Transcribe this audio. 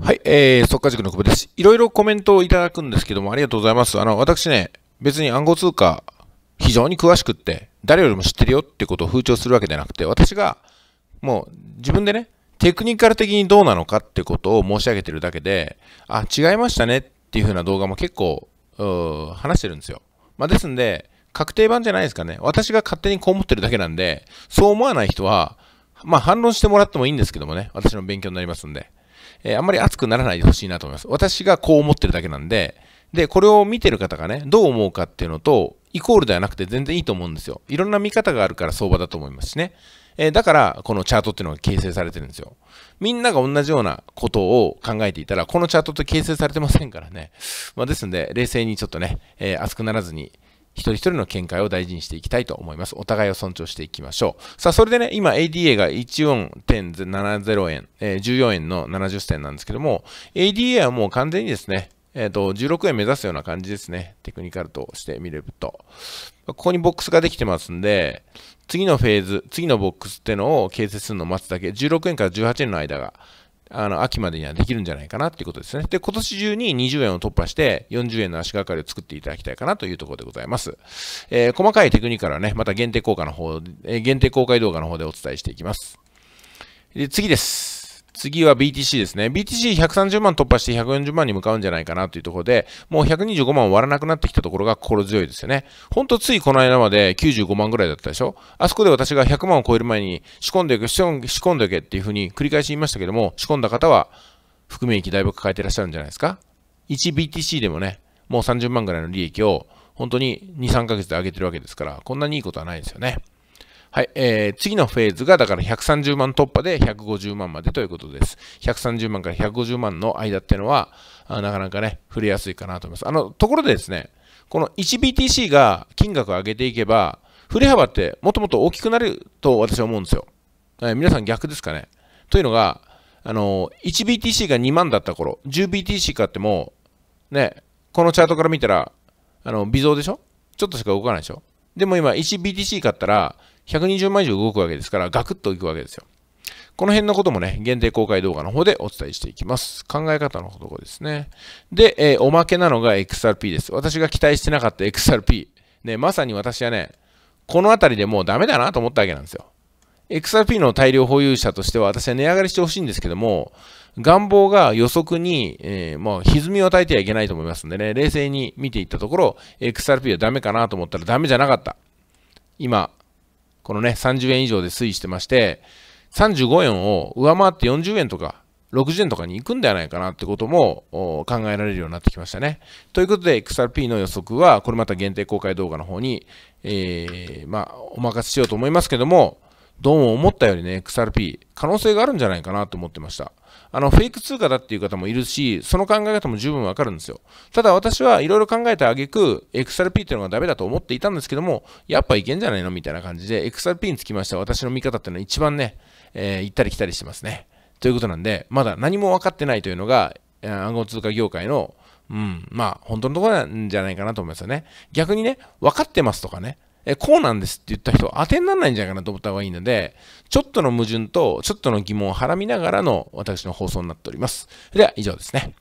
はい、えー、速ト塾の久保です。いろいろコメントをいただくんですけども、ありがとうございます。あの、私ね、別に暗号通貨、非常に詳しくって、誰よりも知ってるよってことを風潮するわけじゃなくて、私が、もう自分でね、テクニカル的にどうなのかってことを申し上げてるだけで、あ、違いましたねっていう風な動画も結構、話してるんですよ。まあ、ですんで、確定版じゃないですかね。私が勝手にこう思ってるだけなんで、そう思わない人は、まあ、反論してもらってもいいんですけどもね、私の勉強になりますんで。えー、あんまり熱くならないでほしいなと思います。私がこう思ってるだけなんで、で、これを見てる方がね、どう思うかっていうのと、イコールではなくて全然いいと思うんですよ。いろんな見方があるから相場だと思いますしね。えー、だから、このチャートっていうのが形成されてるんですよ。みんなが同じようなことを考えていたら、このチャートって形成されてませんからね。まあ、ですんで、冷静にちょっとね、えー、熱くならずに、一人一人の見解を大事にしていきたいと思います。お互いを尊重していきましょう。さあ、それでね、今 ADA が14.70円、えー、14円の70銭なんですけども、ADA はもう完全にですね、えっ、ー、と、16円目指すような感じですね。テクニカルとしてみると。ここにボックスができてますんで、次のフェーズ、次のボックスってのを形成するのを待つだけ、16円から18円の間が、あの、秋までにはできるんじゃないかなっていうことですね。で、今年中に20円を突破して、40円の足がかりを作っていただきたいかなというところでございます。えー、細かいテクニカルはね、また限定効果の方、えー、限定公開動画の方でお伝えしていきます。で、次です。次は BTC ですね。BTC130 万突破して140万に向かうんじゃないかなというところで、もう125万を割らなくなってきたところが心強いですよね。ほんとついこの間まで95万ぐらいだったでしょあそこで私が100万を超える前に仕込んでおけ、仕込んでおけっていうふうに繰り返し言いましたけども、仕込んだ方は含み益だいぶ抱えてらっしゃるんじゃないですか ?1BTC でもね、もう30万ぐらいの利益を本当に2、3ヶ月で上げてるわけですから、こんなにいいことはないですよね。はい、えー、次のフェーズがだから130万突破で150万までということです。130万から150万の間っていうのは、あなかなかね、触れやすいかなと思います。あの、ところでですね、この 1BTC が金額を上げていけば、振れ幅ってもっともっと大きくなると私は思うんですよ。えー、皆さん逆ですかね。というのが、あの、1BTC が2万だった頃、10BTC 買っても、ね、このチャートから見たら、あの、微増でしょちょっとしか動かないでしょでも今 1BTC 買ったら、120万以上動くわけですから、ガクッといくわけですよ。この辺のこともね、限定公開動画の方でお伝えしていきます。考え方のところですね。で、えー、おまけなのが XRP です。私が期待してなかった XRP。ね、まさに私はね、この辺りでもうダメだなと思ったわけなんですよ。XRP の大量保有者としては私は値上がりしてほしいんですけども、願望が予測に、えー、もう歪みを与えてはいけないと思いますんでね、冷静に見ていったところ、XRP はダメかなと思ったらダメじゃなかった。今、このね、30円以上で推移してまして、35円を上回って40円とか、60円とかに行くんではないかなってことも考えられるようになってきましたね。ということで XRP の予測は、これまた限定公開動画の方に、えー、まあ、お任せしようと思いますけども、どうも思ったよりね、XRP、可能性があるんじゃないかなと思ってました。あの、フェイク通貨だっていう方もいるし、その考え方も十分わかるんですよ。ただ私はいろいろ考えてあげく、XRP っていうのがダメだと思っていたんですけども、やっぱいけんじゃないのみたいな感じで、XRP につきましては私の見方っていうのは一番ね、えー、行ったり来たりしてますね。ということなんで、まだ何も分かってないというのが、暗号通貨業界の、うん、まあ、本当のところなんじゃないかなと思いますよね。逆にね、分かってますとかね、えこうなんですって言った人当てにならないんじゃないかなと思った方がいいので、ちょっとの矛盾とちょっとの疑問をはらみながらの私の放送になっております。では以上ですね。